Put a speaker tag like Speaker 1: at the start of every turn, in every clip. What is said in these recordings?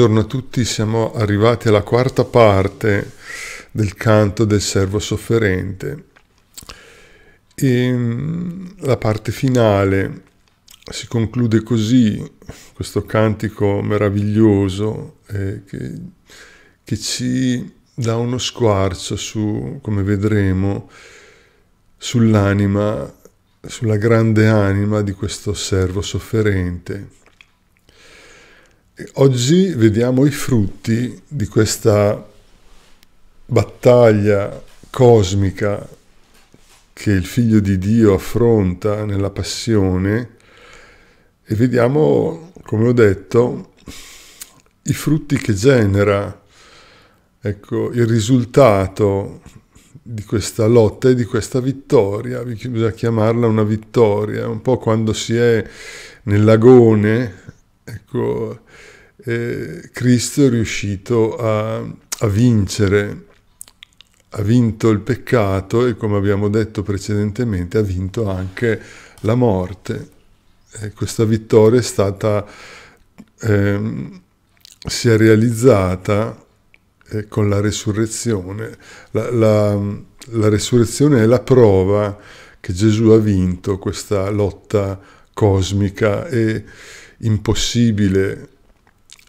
Speaker 1: Buongiorno a tutti, siamo arrivati alla quarta parte del canto del servo sofferente. E ehm, la parte finale si conclude così, questo cantico meraviglioso eh, che, che, ci dà uno squarcio su, come vedremo, sull'anima, sulla grande anima di questo servo sofferente Oggi vediamo i frutti di questa battaglia cosmica che il figlio di Dio affronta nella passione e vediamo, come ho detto, i frutti che genera, ecco, il risultato di questa lotta e di questa vittoria, bisogna chiamarla una vittoria, un po' quando si è nell'agone, ecco, eh, Cristo è riuscito a, a vincere, ha vinto il peccato e come abbiamo detto precedentemente ha vinto anche la morte. Eh, questa vittoria è stata, ehm, si è realizzata eh, con la resurrezione. La, la, la resurrezione è la prova che Gesù ha vinto questa lotta cosmica e impossibile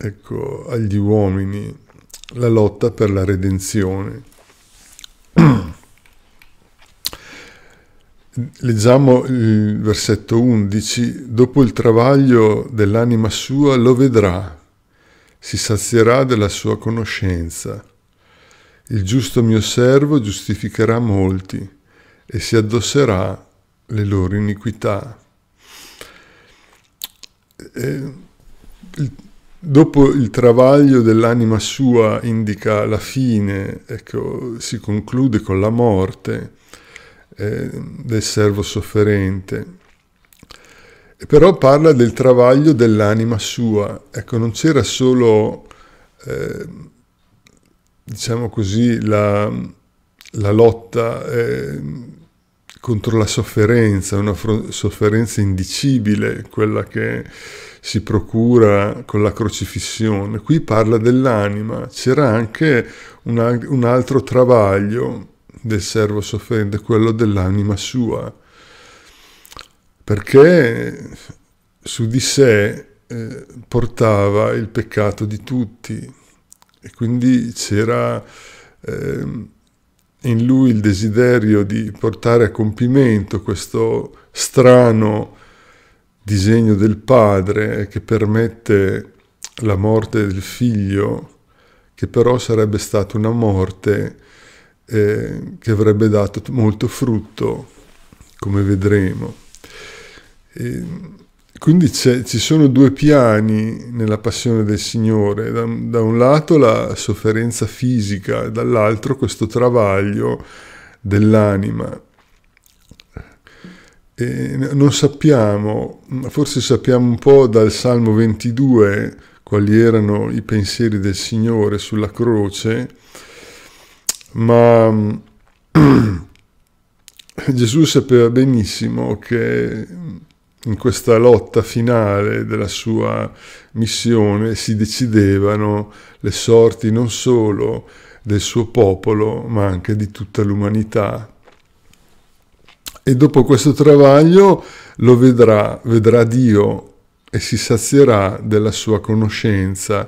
Speaker 1: ecco, agli uomini la lotta per la redenzione. Leggiamo il versetto 11, dopo il travaglio dell'anima sua lo vedrà, si sazierà della sua conoscenza. Il giusto mio servo giustificherà molti e si addosserà le loro iniquità. E eh, il Dopo il travaglio dell'anima sua indica la fine, ecco, si conclude con la morte eh, del servo sofferente. però parla del travaglio dell'anima sua, ecco, non c'era solo, eh, diciamo così, la, la lotta. Eh, contro la sofferenza, una sofferenza indicibile, quella che si procura con la crocifissione. Qui parla dell'anima, c'era anche una, un altro travaglio del servo sofferente, quello dell'anima sua, perché su di sé eh, portava il peccato di tutti e quindi c'era... Eh, in lui il desiderio di portare a compimento questo strano disegno del padre che permette la morte del figlio, che però sarebbe stata una morte eh, che avrebbe dato molto frutto, come vedremo. E quindi ci sono due piani nella passione del Signore, da, da un lato la sofferenza fisica, dall'altro questo travaglio dell'anima. E non sappiamo, forse sappiamo un po' dal Salmo 22 quali erano i pensieri del Signore sulla croce, ma Gesù sapeva benissimo che in questa lotta finale della sua missione si decidevano le sorti non solo del suo popolo, ma anche di tutta l'umanità. E dopo questo travaglio lo vedrà, vedrà Dio e si sazierà della sua conoscenza.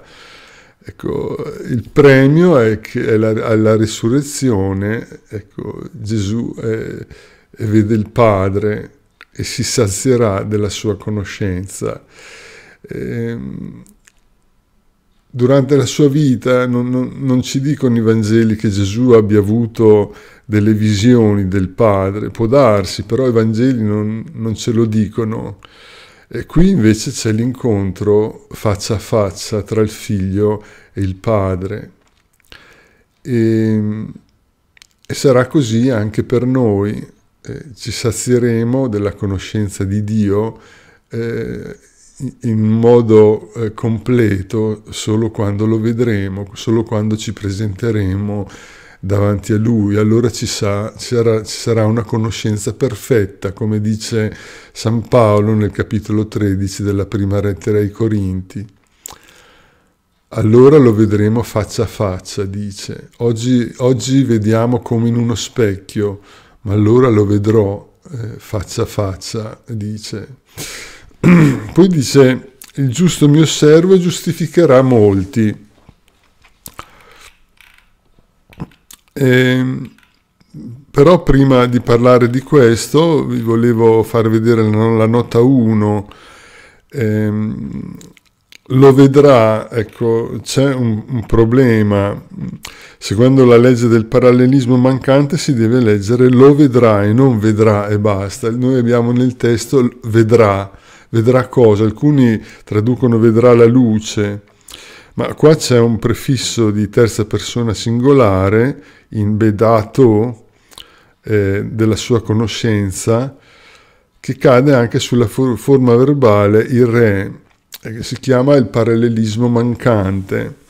Speaker 1: Ecco, il premio è che è la, è la risurrezione, ecco, Gesù è, è vede il Padre e si sazierà della sua conoscenza. Ehm, durante la sua vita non, non, non, ci dicono i Vangeli che Gesù abbia avuto delle visioni del Padre, può darsi, però i Vangeli non, non ce lo dicono. E qui invece c'è l'incontro faccia a faccia tra il figlio e il padre. E, ehm, e sarà così anche per noi eh, ci sazieremo della conoscenza di Dio eh, in modo eh, completo solo quando lo vedremo, solo quando ci presenteremo davanti a Lui. Allora ci, sa, ci, ci sarà una conoscenza perfetta, come dice San Paolo nel capitolo 13 della prima lettera ai Corinti. Allora lo vedremo faccia a faccia, dice. Oggi, oggi vediamo come in uno specchio, ma allora lo vedrò eh, faccia a faccia, dice. Poi dice, il giusto mi osservo e giustificherà molti. Eh, però prima di parlare di questo vi volevo far vedere la nota 1. Ehm, lo vedrà, ecco, c'è un, un, problema. Secondo la legge del parallelismo mancante si deve leggere lo vedrà e non vedrà e basta. Noi abbiamo nel testo vedrà, vedrà cosa? Alcuni traducono vedrà la luce, ma qua c'è un prefisso di terza persona singolare in bedato eh, della sua conoscenza che cade anche sulla for- forma verbale il re eh, che si chiama il parallelismo mancante.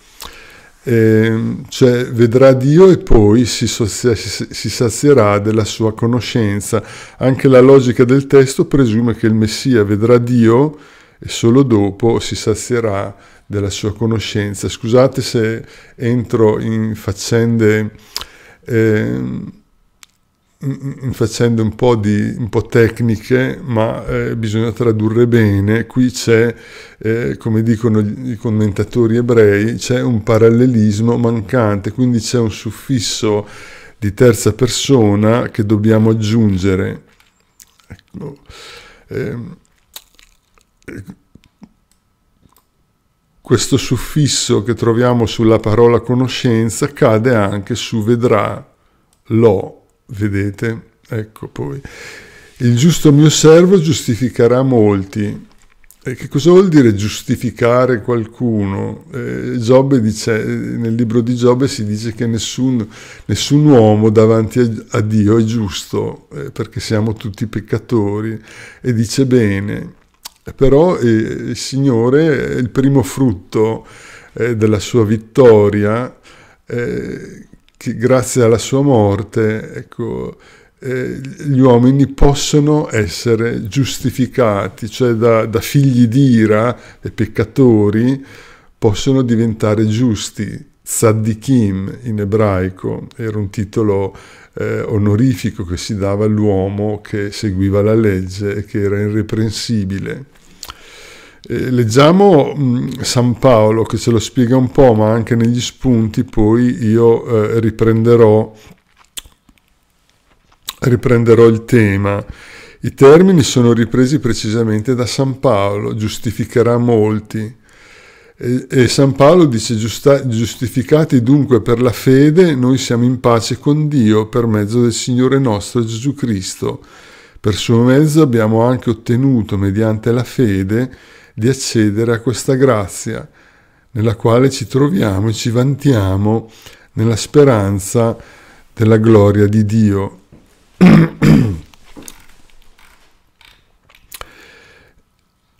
Speaker 1: Eh, cioè vedrà Dio e poi si, sozia, si, si, sazierà della sua conoscenza. Anche la logica del testo presume che il Messia vedrà Dio e solo dopo si sazierà della sua conoscenza. Scusate se entro in faccende... Eh, Mm, mm, mm, facendo un po', di, un po tecniche, ma eh, bisogna tradurre bene. Qui c'è, eh, come dicono i commentatori ebrei, c'è un parallelismo mancante, quindi c'è un suffisso di terza persona che dobbiamo aggiungere. Ecco. Eh, questo suffisso che troviamo sulla parola conoscenza cade anche su vedrà, lo, vedete? Ecco poi. Il giusto mio servo giustificherà molti. E che cosa vuol dire giustificare qualcuno? Eh, dice, nel libro di Giobbe si dice che nessun, nessun uomo davanti a, a, Dio è giusto, eh, perché siamo tutti peccatori, e dice bene. Però eh, il Signore è il primo frutto eh, della sua vittoria eh, che grazie alla sua morte ecco, eh, gli uomini possono essere giustificati, cioè da, da figli d'ira e peccatori possono diventare giusti. Tzaddikim in ebraico era un titolo eh, onorifico che si dava all'uomo che seguiva la legge e che era irreprensibile. Eh, leggiamo mh, mm, San Paolo che ce lo spiega un po', ma anche negli spunti poi io eh, riprenderò, riprenderò il tema. I termini sono ripresi precisamente da San Paolo, giustificherà molti. E, e San Paolo dice giusta, giustificati dunque per la fede, noi siamo in pace con Dio per mezzo del Signore nostro Gesù Cristo. Per suo mezzo abbiamo anche ottenuto, mediante la fede, di accedere a questa grazia nella quale ci troviamo e ci vantiamo nella speranza della gloria di Dio.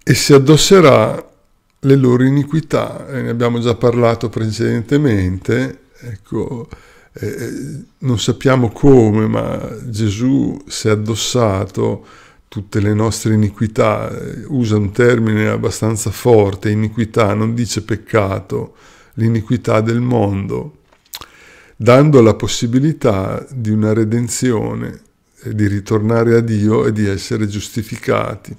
Speaker 1: e si addosserà le loro iniquità, eh, ne abbiamo già parlato precedentemente, ecco, eh, eh, non sappiamo come, ma Gesù si è addossato tutte le nostre iniquità, eh, usa un termine abbastanza forte, iniquità, non dice peccato, l'iniquità del mondo, dando la possibilità di una redenzione, eh, di ritornare a Dio e di essere giustificati.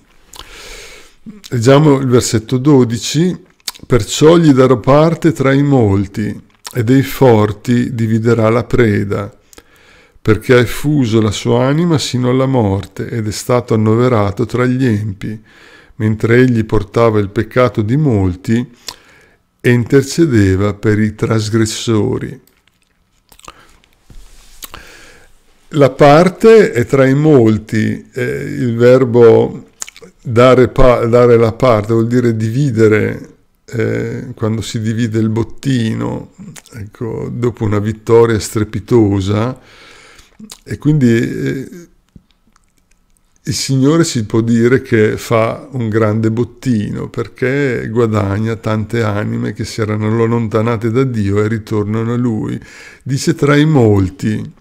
Speaker 1: Leggiamo il versetto 12, perciò gli darò parte tra i molti e dei forti dividerà la preda perché ha effuso la sua anima sino alla morte ed è stato annoverato tra gli empi, mentre egli portava il peccato di molti e intercedeva per i trasgressori. La parte è tra i molti, eh, il verbo dare, pa- dare, la parte vuol dire dividere, eh, quando si divide il bottino, ecco, dopo una vittoria strepitosa, e quindi eh, il Signore si può dire che fa un grande bottino perché guadagna tante anime che si erano allontanate da Dio e ritornano a Lui. Dice tra i molti.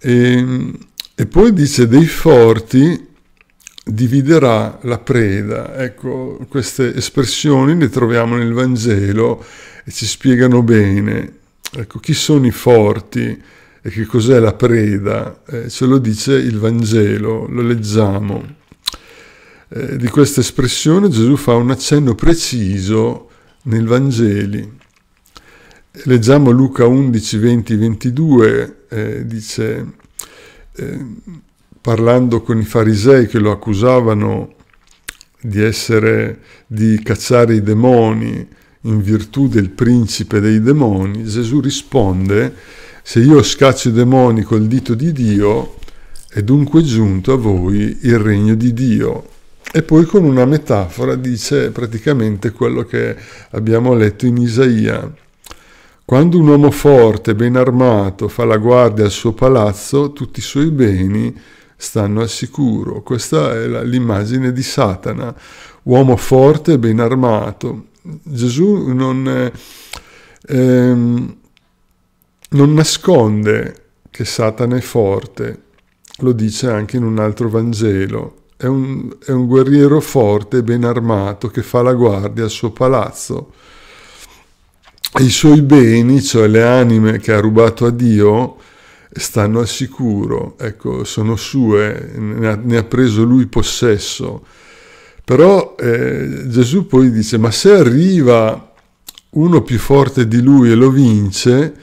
Speaker 1: E, ehm, e poi dice dei forti dividerà la preda. Ecco, queste espressioni le troviamo nel Vangelo e ci spiegano bene. Ecco, chi sono i forti? E che cos'è la preda? Eh, ce lo dice il Vangelo, lo leggiamo. Eh, di questa espressione Gesù fa un accenno preciso nel Vangeli. Leggiamo Luca 11, 20, 22, eh, dice, eh, parlando con i farisei che lo accusavano di essere, di cacciare i demoni in virtù del principe dei demoni, Gesù risponde se io scaccio i demoni col dito di Dio, è dunque giunto a voi il regno di Dio. E poi con una metafora dice praticamente quello che abbiamo letto in Isaia. Quando un uomo forte, ben armato, fa la guardia al suo palazzo, tutti i suoi beni stanno al sicuro. Questa è la, l'immagine di Satana, uomo forte e ben armato. Gesù non... Ehm, non nasconde che Satana è forte, lo dice anche in un altro Vangelo. È un, è un guerriero forte e ben armato che fa la guardia al suo palazzo. E I suoi beni, cioè le anime che ha rubato a Dio, stanno al sicuro, ecco, sono sue, ne ha, ne ha preso lui possesso. Però eh, Gesù poi dice, ma se arriva uno più forte di lui e lo vince,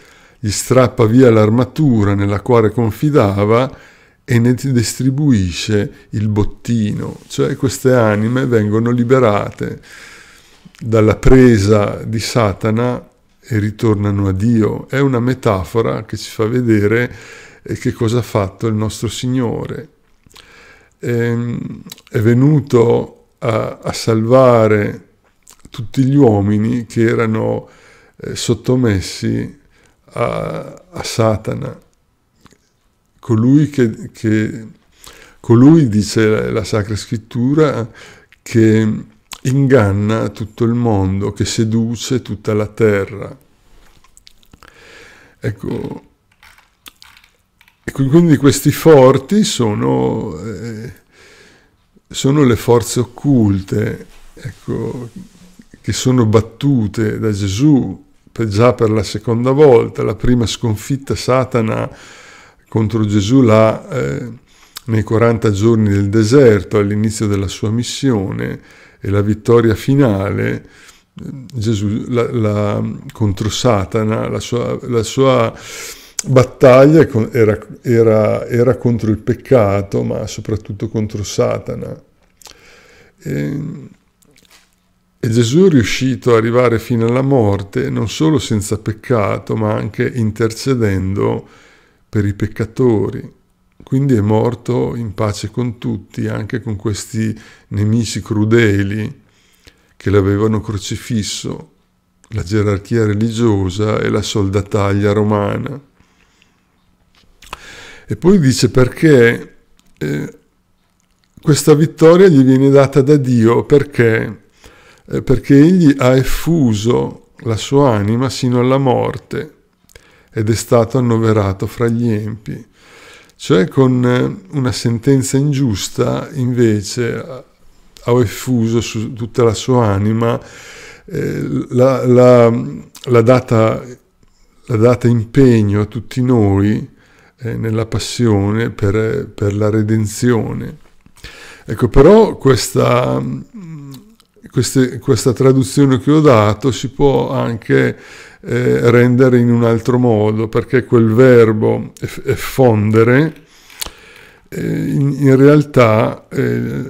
Speaker 1: gli strappa via l'armatura nella quale confidava e ne distribuisce il bottino, cioè queste anime vengono liberate dalla presa di Satana e ritornano a Dio. È una metafora che ci fa vedere eh, che cosa ha fatto il nostro Signore. Ehm, è venuto a, a salvare tutti gli uomini che erano eh, sottomessi a, a Satana. Colui, che, che, colui dice la, la Sacra Scrittura, che inganna tutto il mondo, che seduce tutta la terra. Ecco, ecco quindi questi forti sono, eh, sono le forze occulte, ecco, che sono battute da Gesù già per la seconda volta, la prima sconfitta Satana contro Gesù là eh, nei 40 giorni del deserto all'inizio della sua missione e la vittoria finale eh, Gesù la, la, contro Satana, la sua, la sua battaglia era, era, era, contro il peccato, ma soprattutto contro Satana. E, ehm, e Gesù è riuscito ad arrivare fino alla morte non solo senza peccato, ma anche intercedendo per i peccatori. Quindi è morto in pace con tutti, anche con questi nemici crudeli che l'avevano crocifisso, la gerarchia religiosa e la soldataglia romana. E poi dice perché eh, questa vittoria gli viene data da Dio perché eh, perché egli ha effuso la sua anima sino alla morte ed è stato annoverato fra gli empi. Cioè con eh, una sentenza ingiusta invece ha effuso su tutta la sua anima eh, la, la, la, data, la, data, impegno a tutti noi eh, nella passione per, per la redenzione. Ecco però questa queste, questa traduzione che ho dato si può anche eh, rendere in un altro modo, perché quel verbo effondere eh, in, in, realtà eh,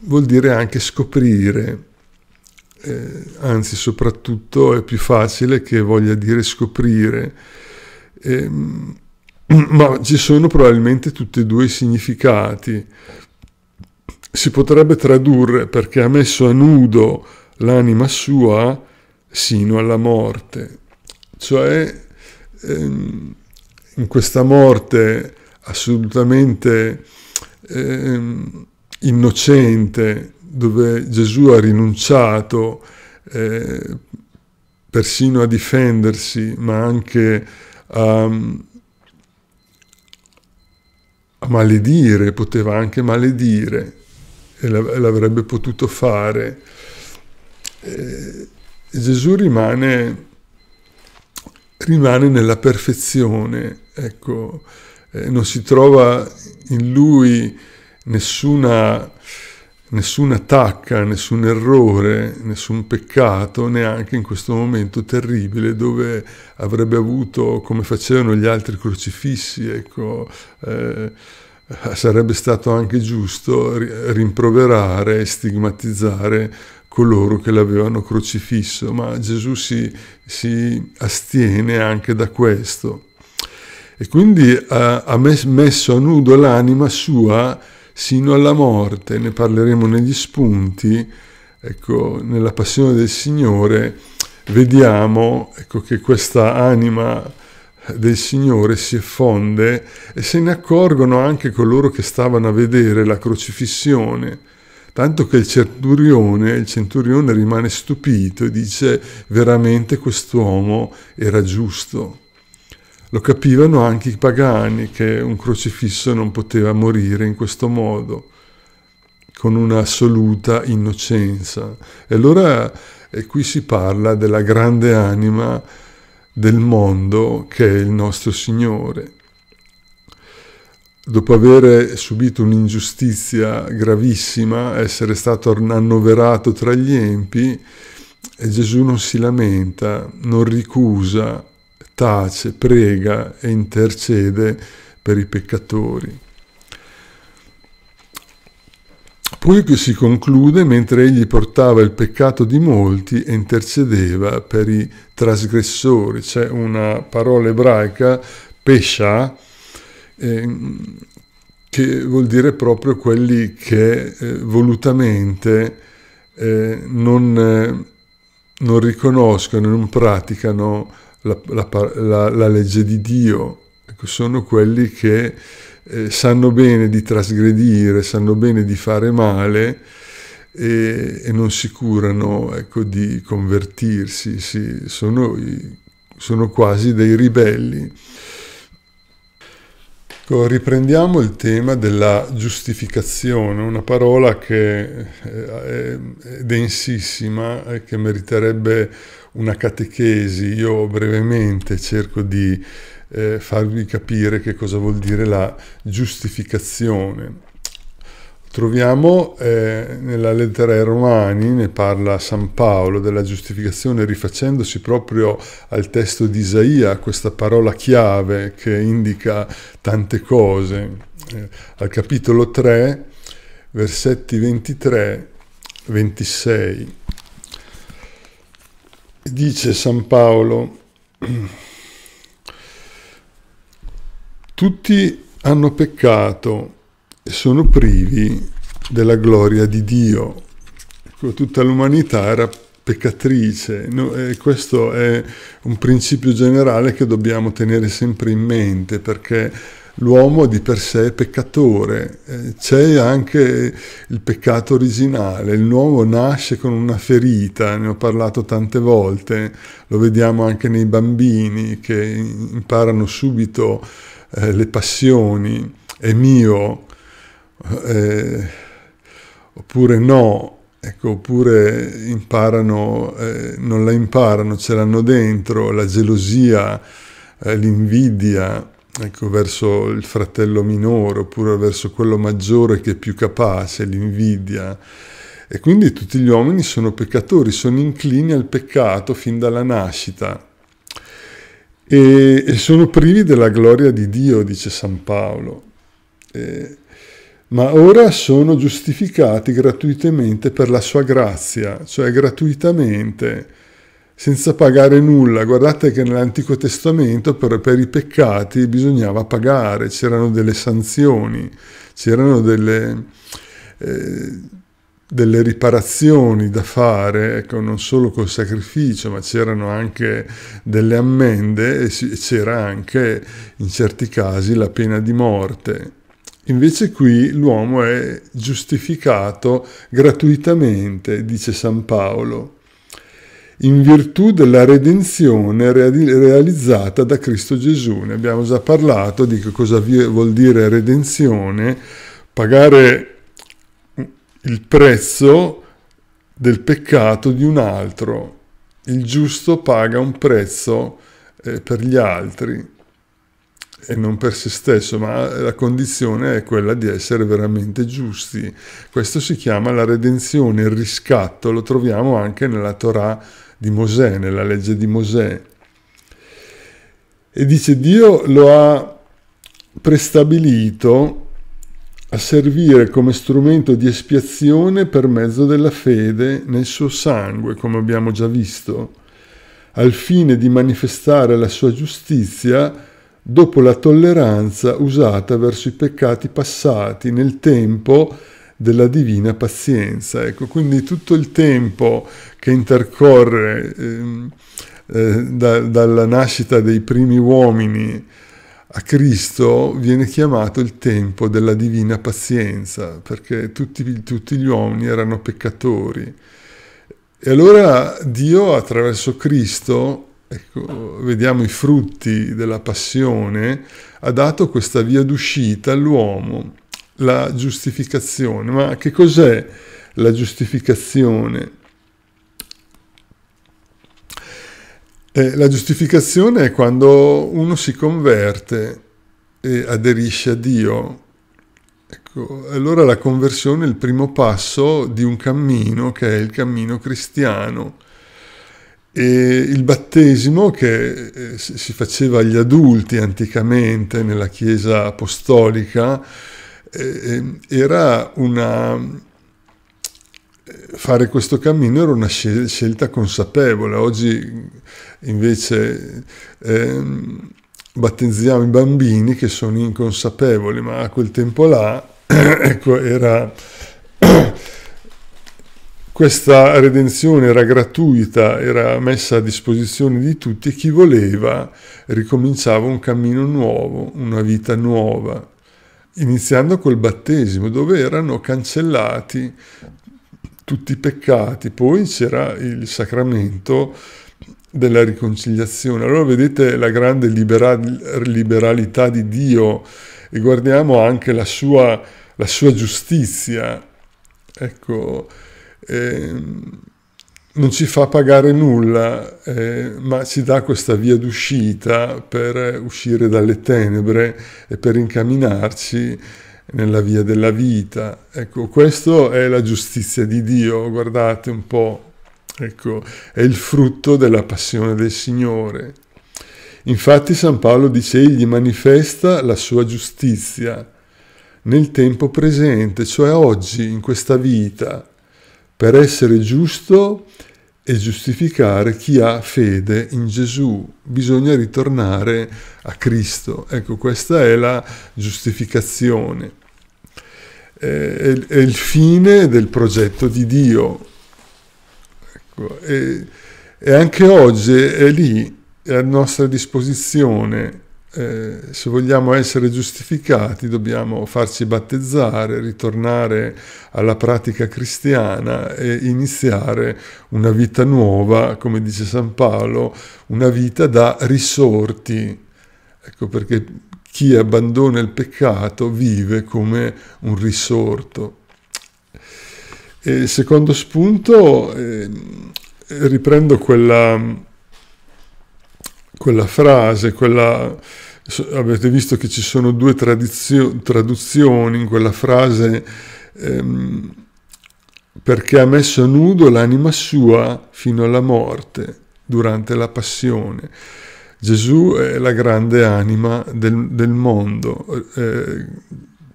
Speaker 1: vuol dire anche scoprire, eh, anzi soprattutto è più facile che voglia dire scoprire. Ehm, ma ci sono probabilmente tutti e due i significati si potrebbe tradurre perché ha messo a nudo l'anima sua sino alla morte. Cioè, ehm, in questa morte assolutamente ehm, innocente, dove Gesù ha rinunciato eh, persino a difendersi, ma anche a, a maledire, poteva anche maledire, e l'avrebbe potuto fare. Eh, Gesù rimane, rimane, nella perfezione, ecco, eh, non si trova in lui nessuna, nessuna tacca, nessun errore, nessun peccato, neanche in questo momento terribile dove avrebbe avuto, come facevano gli altri crocifissi, ecco, eh, sarebbe stato anche giusto rimproverare e stigmatizzare coloro che l'avevano crocifisso, ma Gesù si, si astiene anche da questo. E quindi ha, ha messo a nudo l'anima sua sino alla morte, ne parleremo negli spunti, ecco, nella passione del Signore, vediamo ecco, che questa anima del Signore si effonde e se ne accorgono anche coloro che stavano a vedere la crocifissione, tanto che il centurione, il centurione rimane stupito e dice veramente quest'uomo era giusto. Lo capivano anche i pagani che un crocifisso non poteva morire in questo modo, con un'assoluta innocenza. E allora e eh, qui si parla della grande anima del mondo che è il nostro Signore. Dopo aver subito un'ingiustizia gravissima, essere stato annoverato tra gli empi, Gesù non si lamenta, non ricusa, tace, prega e intercede per i peccatori. Poi si conclude mentre egli portava il peccato di molti e intercedeva per i trasgressori. C'è una parola ebraica, pesha, eh, che vuol dire proprio quelli che eh, volutamente eh, non, non, riconoscono, non praticano la, la, la, la legge di Dio. Ecco, sono quelli che eh, sanno bene di trasgredire, sanno bene di fare male e, e non si curano ecco, di convertirsi, sì, sono, sono quasi dei ribelli. Ecco, riprendiamo il tema della giustificazione, una parola che eh, è densissima e eh, che meriterebbe una catechesi. Io brevemente cerco di eh, farvi capire che cosa vuol dire la giustificazione. Troviamo eh, nella lettera ai Romani, ne parla San Paolo, della giustificazione rifacendosi proprio al testo di Isaia, questa parola chiave che indica tante cose. Eh, al capitolo 3, versetti 23, 26, dice San Paolo, Tutti hanno peccato e sono privi della gloria di Dio. Ecco, tutta l'umanità era peccatrice. No, questo è un principio generale che dobbiamo tenere sempre in mente perché l'uomo di per sé è peccatore, eh, c'è anche il peccato originale, l'uomo nasce con una ferita, ne ho parlato tante volte, lo vediamo anche nei bambini che imparano subito a eh, le passioni, è mio, eh, oppure no, ecco, oppure imparano, eh, non la imparano, ce l'hanno dentro, la gelosia, eh, l'invidia ecco, verso il fratello minore, oppure verso quello maggiore che è più capace, l'invidia. E quindi tutti gli uomini sono peccatori, sono inclini al peccato fin dalla nascita e, e sono privi della gloria di Dio, dice San Paolo. E, ma ora sono giustificati gratuitamente per la sua grazia, cioè gratuitamente, senza pagare nulla. Guardate che nell'Antico Testamento per, per i peccati bisognava pagare, c'erano delle sanzioni, c'erano delle... Eh, delle riparazioni da fare, ecco, non solo col sacrificio, ma c'erano anche delle ammende e c'era anche in certi casi la pena di morte. Invece qui l'uomo è giustificato gratuitamente, dice San Paolo, in virtù della redenzione realizzata da Cristo Gesù. Ne abbiamo già parlato di cosa vuol dire redenzione, pagare il prezzo del peccato di un altro. Il giusto paga un prezzo eh, per gli altri e non per se stesso, ma la condizione è quella di essere veramente giusti. Questo si chiama la redenzione, il riscatto, lo troviamo anche nella Torah di Mosè, nella legge di Mosè. E dice Dio lo ha prestabilito a servire come strumento di espiazione per mezzo della fede nel suo sangue, come abbiamo già visto, al fine di manifestare la sua giustizia dopo la tolleranza usata verso i peccati passati nel tempo della divina pazienza. Ecco, quindi tutto il tempo che intercorre eh, eh, da, dalla nascita dei primi uomini a Cristo viene chiamato il tempo della divina pazienza, perché tutti, tutti, gli uomini erano peccatori. E allora Dio attraverso Cristo, ecco, vediamo i frutti della passione, ha dato questa via d'uscita all'uomo, la giustificazione. Ma che cos'è la giustificazione? Eh, la giustificazione è quando uno si converte e aderisce a Dio. Ecco, allora la conversione è il primo passo di un cammino che è il cammino cristiano. E il battesimo che eh, si faceva agli adulti anticamente nella Chiesa apostolica eh, eh, era una, fare questo cammino era una scelta consapevole. Oggi invece ehm, battezziamo i bambini che sono inconsapevoli, ma a quel tempo là, ecco, era... questa redenzione era gratuita, era messa a disposizione di tutti e chi voleva ricominciava un cammino nuovo, una vita nuova, iniziando col battesimo dove erano cancellati tutti i peccati. Poi c'era il sacramento della riconciliazione. Allora vedete la grande liberal- liberalità di Dio e guardiamo anche la sua, la sua giustizia. Ecco, eh, non ci fa pagare nulla, eh, ma ci dà questa via d'uscita per uscire dalle tenebre e per incamminarci nella via della vita. Ecco, questa è la giustizia di Dio, guardate un po'. Ecco, è il frutto della passione del Signore. Infatti San Paolo dice, egli manifesta la sua giustizia nel tempo presente, cioè oggi, in questa vita, per essere giusto e giustificare chi ha fede in Gesù. Bisogna ritornare a Cristo. Ecco, questa è la giustificazione. Eh, è il fine del progetto di Dio, Ecco, e, e anche oggi è lì è a nostra disposizione. Eh, se vogliamo essere giustificati dobbiamo farci battezzare, ritornare alla pratica cristiana e iniziare una vita nuova, come dice San Paolo, una vita da risorti. Ecco perché chi abbandona il peccato vive come un risorto. E secondo spunto, eh, riprendo quella, quella frase, quella, avete visto che ci sono due tradizio- traduzioni in quella frase, ehm, perché ha messo nudo l'anima sua fino alla morte, durante la passione. Gesù è la grande anima del, del mondo. Eh,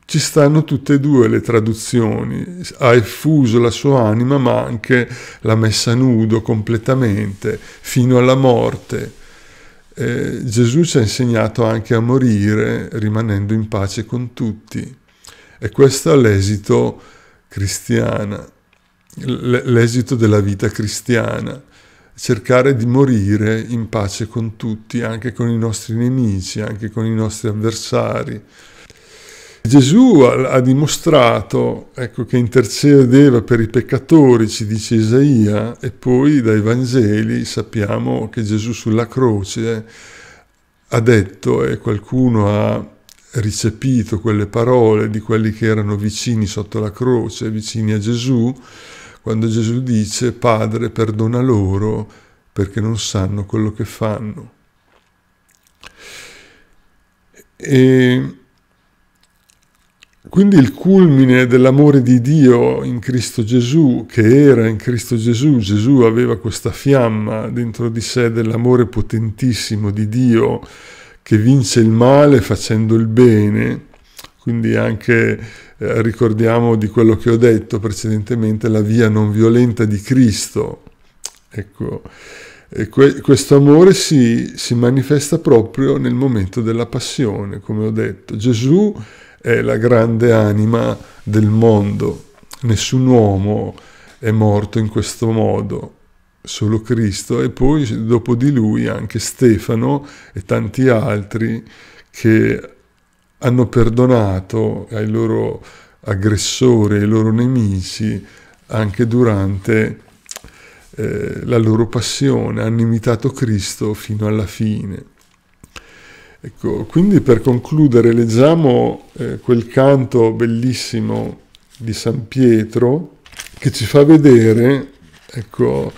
Speaker 1: ci stanno tutte e due le traduzioni, ha effuso la sua anima ma anche l'ha messa nudo completamente, fino alla morte. Eh, Gesù ci ha insegnato anche a morire rimanendo in pace con tutti e questo è l'esito cristiana, l'esito della vita cristiana, cercare di morire in pace con tutti, anche con i nostri nemici, anche con i nostri avversari. Gesù ha, ha dimostrato ecco, che intercedeva per i peccatori, ci dice Isaia, e poi dai Vangeli sappiamo che Gesù sulla croce ha detto e qualcuno ha ricepito quelle parole di quelli che erano vicini sotto la croce, vicini a Gesù, quando Gesù dice Padre perdona loro perché non sanno quello che fanno. E quindi il culmine dell'amore di Dio in Cristo Gesù, che era in Cristo Gesù, Gesù aveva questa fiamma dentro di sé dell'amore potentissimo di Dio che vince il male facendo il bene. Quindi anche eh, ricordiamo di quello che ho detto precedentemente, la via non violenta di Cristo. Ecco, que questo amore si, si manifesta proprio nel momento della passione, come ho detto. Gesù è la grande anima del mondo. Nessun uomo è morto in questo modo, solo Cristo e poi dopo di lui anche Stefano e tanti altri che hanno perdonato ai loro aggressori, ai loro nemici anche durante eh, la loro passione, hanno imitato Cristo fino alla fine. Ecco, quindi per concludere leggiamo eh, quel canto bellissimo di San Pietro che ci fa vedere ecco,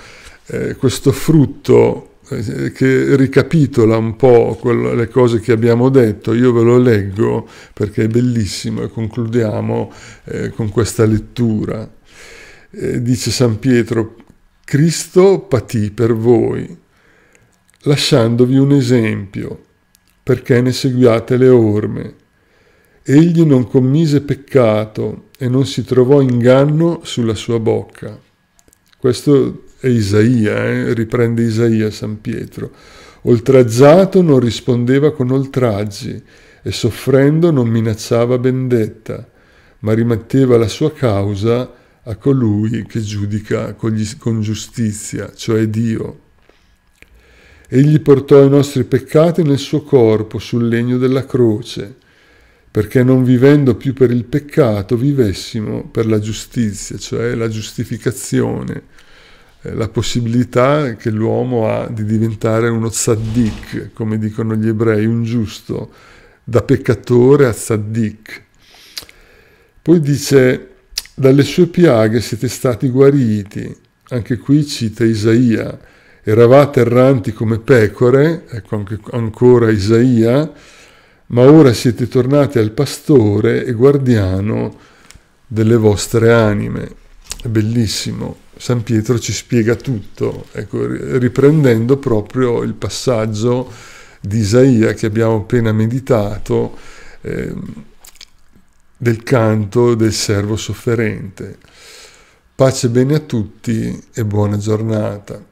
Speaker 1: eh, questo frutto eh, che ricapitola un po' quello, le cose che abbiamo detto, io ve lo leggo perché è bellissimo e concludiamo eh, con questa lettura. Eh, dice San Pietro, Cristo patì per voi, lasciandovi un esempio perché ne seguiate le orme. Egli non commise peccato e non si trovò inganno sulla sua bocca. Questo è Isaia, eh? riprende Isaia San Pietro. Oltraggiato non rispondeva con oltraggi e soffrendo non minacciava vendetta, ma rimetteva la sua causa a colui che giudica con, con giustizia, cioè Dio. Egli portò i nostri peccati nel suo corpo sul legno della croce, perché non vivendo più per il peccato vivessimo per la giustizia, cioè la giustificazione, eh, la possibilità che l'uomo ha di diventare uno tzaddik, come dicono gli ebrei, un giusto, da peccatore a tzaddik. Poi dice, dalle sue piaghe siete stati guariti, anche qui cita Isaia, eravate erranti come pecore, ecco anche, ancora Isaia, ma ora siete tornati al pastore e guardiano delle vostre anime. È bellissimo. San Pietro ci spiega tutto, ecco, riprendendo proprio il passaggio di Isaia che abbiamo appena meditato eh, del canto del servo sofferente. Pace bene a tutti e buona giornata.